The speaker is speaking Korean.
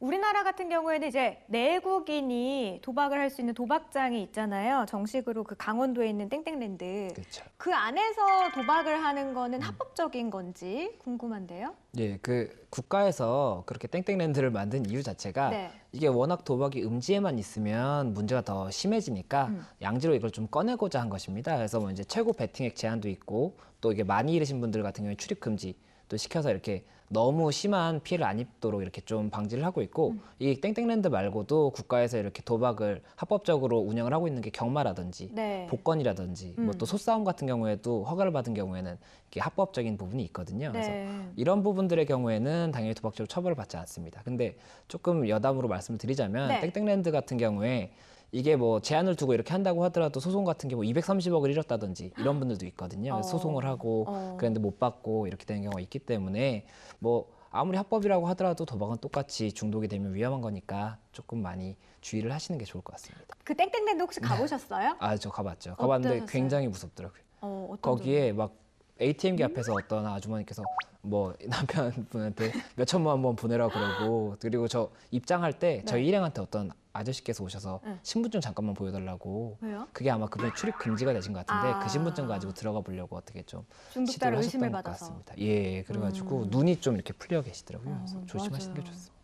우리나라 같은 경우에는 이제 내국인이 도박을 할 수 있는 도박장이 있잖아요. 정식으로 그 강원도에 있는 땡땡랜드. 그쵸. 그 안에서 도박을 하는 거는 음. 합법적인 건지 궁금한데요. 예, 그 국가에서 그렇게 땡땡랜드를 만든 이유 자체가 네. 이게 워낙 도박이 음지에만 있으면 문제가 더 심해지니까 음. 양지로 이걸 좀 꺼내고자 한 것입니다. 그래서 뭐 이제 최고 베팅액 제한도 있고 또 이게 많이 잃으신 분들 같은 경우에 출입 금지 또 시켜서 이렇게 너무 심한 피해를 안 입도록 이렇게 좀 방지를 하고 있고 음. 이 땡땡랜드 말고도 국가에서 이렇게 도박을 합법적으로 운영을 하고 있는 게 경마라든지 네. 복권이라든지 뭐 음. 뭐또 소싸움 같은 경우에도 허가를 받은 경우에는 이게 합법적인 부분이 있거든요. 네. 그래서 이런 부분들의 경우에는 당연히 도박적으로 처벌을 받지 않습니다. 근데 조금 여담으로 말씀을 드리자면 네. 땡땡랜드 같은 경우에 이게 뭐 제한을 두고 이렇게 한다고 하더라도 소송 같은 게 뭐 230억을 잃었다든지 이런 분들도 있거든요. 어. 소송을 하고 어. 그랬는데 못 받고 이렇게 되는 경우가 있기 때문에 뭐 아무리 합법이라고 하더라도 도박은 똑같이 중독이 되면 위험한 거니까 조금 많이 주의를 하시는 게 좋을 것 같습니다. 그땡땡랜도 혹시 네. 가보셨어요? 아, 저 가봤죠. 가봤는데 어떠셨어요? 굉장히 무섭더라고요. 어, 거기에 막 ATM기 앞에서 어떤 아주머니께서 뭐 남편분한테 몇 천만 원 보내라 그러고 그리고 저 입장할 때 저희 네. 일행한테 어떤 아저씨께서 오셔서 네. 신분증 잠깐만 보여달라고 왜요? 그게 아마 그분이 출입 금지가 되신 것 같은데 그 아. 그 신분증 가지고 들어가 보려고 어떻게 좀 중독자를 의심해 받아서 예 그래가지고 음. 눈이 좀 이렇게 풀려 계시더라고요 그래서 어, 조심하시는 맞아요. 게 좋습니다.